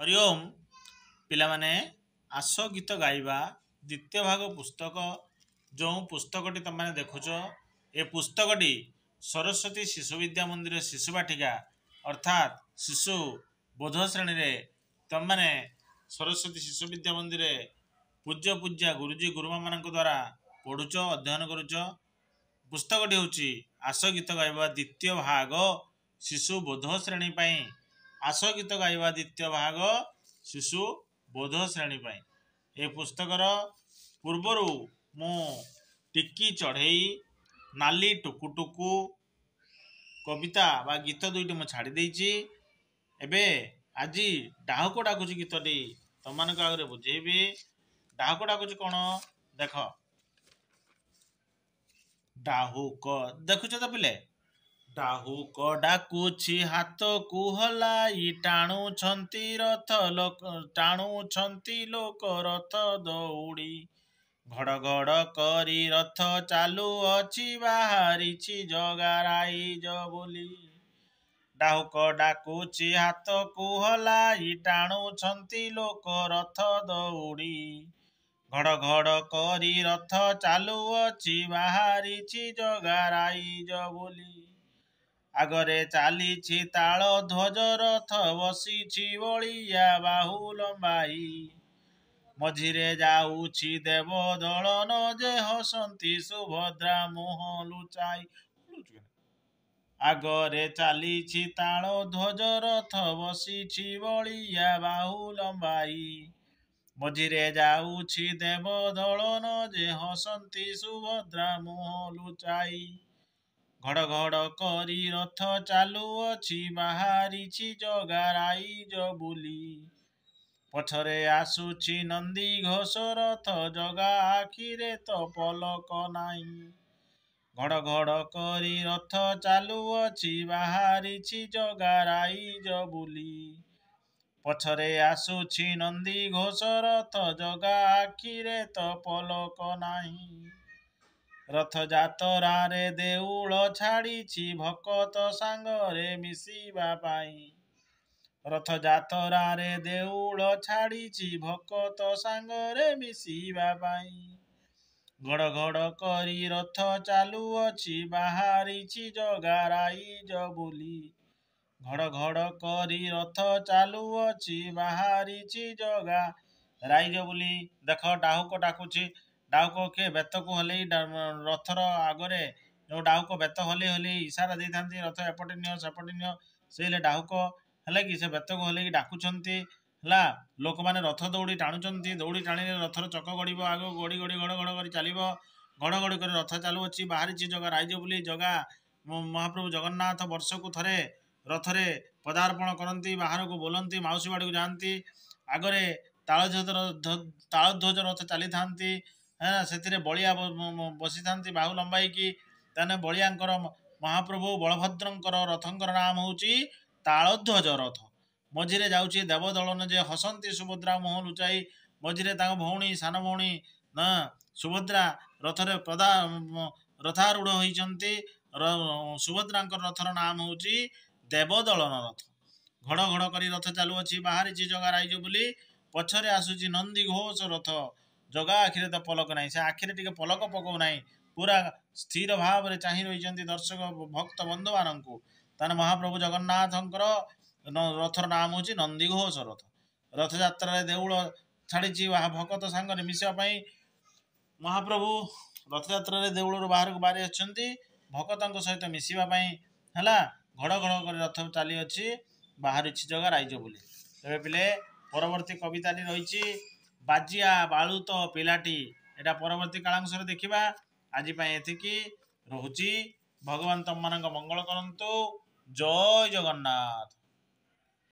ହରି ଓମ୍ ପିଲାମାନେ ଆସ ଗୀତ ଗାଇବା ଦ୍ୱିତୀୟ ଭାଗ ପୁସ୍ତକ ଯେଉଁ ପୁସ୍ତକଟି ତୁମମାନେ ଦେଖୁଛ ଏ ପୁସ୍ତକଟି ସରସ୍ୱତୀ ଶିଶୁ ବିଦ୍ୟା ମନ୍ଦିର ଶିଶୁ ବାଟିକା ଅର୍ଥାତ୍ ଶିଶୁ ବୋଧ ଶ୍ରେଣୀରେ ତୁମମାନେ ସରସ୍ୱତୀ ଶିଶୁ ବିଦ୍ୟା ମନ୍ଦିରରେ ପୂଜ୍ୟ ପୂଜା ଗୁରୁଜୀ ଗୁରୁମାମାନଙ୍କ ଦ୍ୱାରା ପଢ଼ୁଛ ଅଧ୍ୟୟନ କରୁଛ ପୁସ୍ତକଟି ହେଉଛି ଆସ ଗୀତ ଗାଇବା ଦ୍ୱିତୀୟ ଭାଗ ଶିଶୁ ବୋଧ ଶ୍ରେଣୀ ପାଇଁ ଆସ ଗୀତ ଗାଇବା ଦ୍ୱିତୀୟ ଭାଗ ଶିଶୁ ବୋଧ ଶ୍ରେଣୀ ପାଇଁ ଏ ପୁସ୍ତକର ପୂର୍ବରୁ ମୁଁ ଟିକି ଚଢ଼େଇ ନାଲି ଟୁକୁ ଟୁକୁ କବିତା ବା ଗୀତ ଦୁଇଟି ମୁଁ ଛାଡ଼ି ଦେଇଛି ଏବେ ଆଜି ଡାହୁକ ଡାକୁଛି ଗୀତଟି ତମମାନଙ୍କ ଆଗରେ ବୁଝେଇବି ଡାହୁକ ଡାକୁଛି କ'ଣ ଦେଖ ଡାହୁକ ଦେଖୁଛ ତ ପିଲେ ଡାହୁକ ଡାକୁଛି ହାତ କୁହଲାଇ ଟାଣୁଛନ୍ତି ରଥ ଲୋକ ଟାଣୁଛନ୍ତି ଲୋକ ରଥ ଦଉଡ଼ି ଘଡ଼ ଘଡ଼ କରି ରଥ ଚାଲୁଅଛି ବାହାରିଛି ଜଗାରାଇଜ ବୋଲି ଡାହୁକ ଡାକୁଛି ହାତ କୁହଲାଇ ଟାଣୁଛନ୍ତି ଲୋକ ରଥ ଦଉଡ଼ି ଘଡ଼ଘଡ଼ କରି ରଥ ଚାଲୁଅଛି ବାହାରିଛି ଜଗାରାଇଜ ବୋଲି ଆଗରେ ଚାଲିଛି ତାଳ ଧ୍ୱଜ ରଥ ବସିଛି ବଳିଆ ବାହୁ ଲମ୍ବାଇ ମଝିରେ ଯାଉଛି ଦେବ ଦଳନ ଯେ ହସନ୍ତି ସୁଭଦ୍ରା ମୁହଁ ଲୁଚାଇ ଆଗରେ ଚାଲିଛି ତାଳ ଧ୍ୱଜ ରଥ ବସିଛି ବଳିଆ ବାହୁ ଲମ୍ବାଇ ମଝିରେ ଯାଉଛି ଦେବ ଦଳନ ଯେ ହସନ୍ତି ସୁଭଦ୍ରା ମୁହଁ ଲୁଚାଇ ଘଡ଼ ଘଡ଼ କରି ରଥ ଚାଲୁଅଛି ବାହାରିଛି ଜଗାରାଇ ବୁଲି ପଛରେ ଆସୁଛି ନନ୍ଦୀ ଘୋଷ ରଥ ଜଗା ଆଖିରେ ତ ପଲକ ନାହିଁ ଘଡ଼ ଘଡ଼ କରି ରଥ ଚାଲୁଅଛି ବାହାରିଛି ଜଗାରାଇ ବୁଲି ପଛରେ ଆସୁଛି ନନ୍ଦୀ ଘୋଷ ରଥ ଜଗା ଆଖିରେ ତ ପଲକ ନାହିଁ ରଥଯାତ୍ରାରେ ଦେଉଳ ଛାଡ଼ିଛି ଭକତ ସାଙ୍ଗରେ ମିଶିବା ପାଇଁ ରଥଯାତ୍ରାରେ ଦେଉଳ ଛାଡ଼ିଛି ଭକତ ସାଙ୍ଗରେ ମିଶିବା ପାଇଁ ଘଡ଼ ଘଡ଼ କରି ରଥ ଚାଲୁଅଛି ବାହାରିଛି ଜଗା ରାଇଜ ବୋଲି ଘଡ଼ ଘଡ଼ କରି ରଥ ଚାଲୁଅଛି ବାହାରିଛି ଜଗା ରାଇଜ ବୋଲି ଦେଖ ଡାହୁକ ଡାକୁଛି ଡାଉକ କିଏ ବେତକୁ ହଲେଇ ରଥର ଆଗରେ ଯେଉଁ ଡାଉକ ବେତ ହଲେଇ ହଲେଇ ଇସାରା ଦେଇଥାନ୍ତି ରଥ ଏପଟେ ନିଅ ସେପଟେ ନିଅ ସେ ହେଲେ ଡାହୁକ ହେଲା କି ସେ ବେତକୁ ହଲେଇକି ଡାକୁଛନ୍ତି ହେଲା ଲୋକମାନେ ରଥ ଦୌଡ଼ି ଟାଣୁଛନ୍ତି ଦୌଡ଼ି ଟାଣିଲେ ରଥର ଚକ ଗଡ଼ିବ ଆଗ ଗଡ଼ି ଗଡ଼ି ଘଡ଼ ଘଡ଼ କରି ଚାଲିବ ଘଡ଼ ଘଡ଼ି କରି ରଥ ଚାଲୁଅଛି ବାହାରିଛି ଜଗା ରାଇଜ ବୋଲି ଜଗା ମହାପ୍ରଭୁ ଜଗନ୍ନାଥ ବର୍ଷକୁ ଥରେ ରଥରେ ପଦାର୍ପଣ କରନ୍ତି ବାହାରକୁ ବୋଲନ୍ତି ମାଉସୀ ବାଡ଼ିକୁ ଯାଆନ୍ତି ଆଗରେ ତାଳଧ୍ୱଜ ତାଳଧ୍ୱଜ ରଥ ଚାଲିଥାନ୍ତି ହେଲା ସେଥିରେ ବଳିଆ ବସିଥାନ୍ତି ବାହୁ ଲମ୍ବାଇକି ତାହେଲେ ବଳିଆଙ୍କର ମହାପ୍ରଭୁ ବଳଭଦ୍ରଙ୍କର ରଥଙ୍କର ନାମ ହେଉଛି ତାଳଧ୍ୱଜ ରଥ ମଝିରେ ଯାଉଛି ଦେବଦଳନ ଯେ ହସନ୍ତି ସୁଭଦ୍ରା ମୁହଁ ଲୁଚାଇ ମଝିରେ ତାଙ୍କ ଭଉଣୀ ସାନ ଭଉଣୀ ସୁଭଦ୍ରା ରଥରେ ପ୍ରଦା ରଥାରୂଢ଼ ହୋଇଛନ୍ତି ସୁଭଦ୍ରାଙ୍କର ରଥର ନାମ ହେଉଛି ଦେବଦଳନ ରଥ ଘଡ଼ ଘଡ଼ କରି ରଥ ଚାଲୁଅଛି ବାହାରିଛି ଜଗା ରାଇଜ ବୋଲି ପଛରେ ଆସୁଛି ନନ୍ଦୀ ଘୋଷ ରଥ ଜଗା ଆଖିରେ ତ ପଲକ ନାହିଁ ସେ ଆଖିରେ ଟିକେ ପଲକ ପକଉ ନାହିଁ ପୁରା ସ୍ଥିର ଭାବରେ ଚାହିଁ ରହିଛନ୍ତି ଦର୍ଶକ ଭକ୍ତ ବନ୍ଧୁମାନଙ୍କୁ ତାହେଲେ ମହାପ୍ରଭୁ ଜଗନ୍ନାଥଙ୍କର ରଥର ନାମ ହେଉଛି ନନ୍ଦୀଘୋଷ ରଥ ରଥଯାତ୍ରାରେ ଦେଉଳ ଛାଡ଼ିଛି ଭକ୍ତ ସାଙ୍ଗରେ ମିଶିବା ପାଇଁ ମହାପ୍ରଭୁ ରଥଯାତ୍ରାରେ ଦେଉଳରୁ ବାହାରକୁ ବାହାରି ଅଛନ୍ତି ଭକ୍ତଙ୍କ ସହିତ ମିଶିବା ପାଇଁ ହେଲା ଘଡ଼ ଘଡ଼ କରି ରଥ ଚାଲିଅଛି ବାହାରିଛି ଜଗା ରାଇଜ ବୋଲି ତେବେ ପିଲେ ପରବର୍ତ୍ତୀ କବିତାଟି ରହିଛି ବାଜିଆ ବାଳୁତ ପିଲାଟି ଏଇଟା ପରବର୍ତ୍ତୀ କାଳାଂଶରେ ଦେଖିବା ଆଜି ପାଇଁ ଏତିକି ରହୁଛି ଭଗବାନ ତମମାନଙ୍କ ମଙ୍ଗଳ କରନ୍ତୁ ଜୟ ଜଗନ୍ନାଥ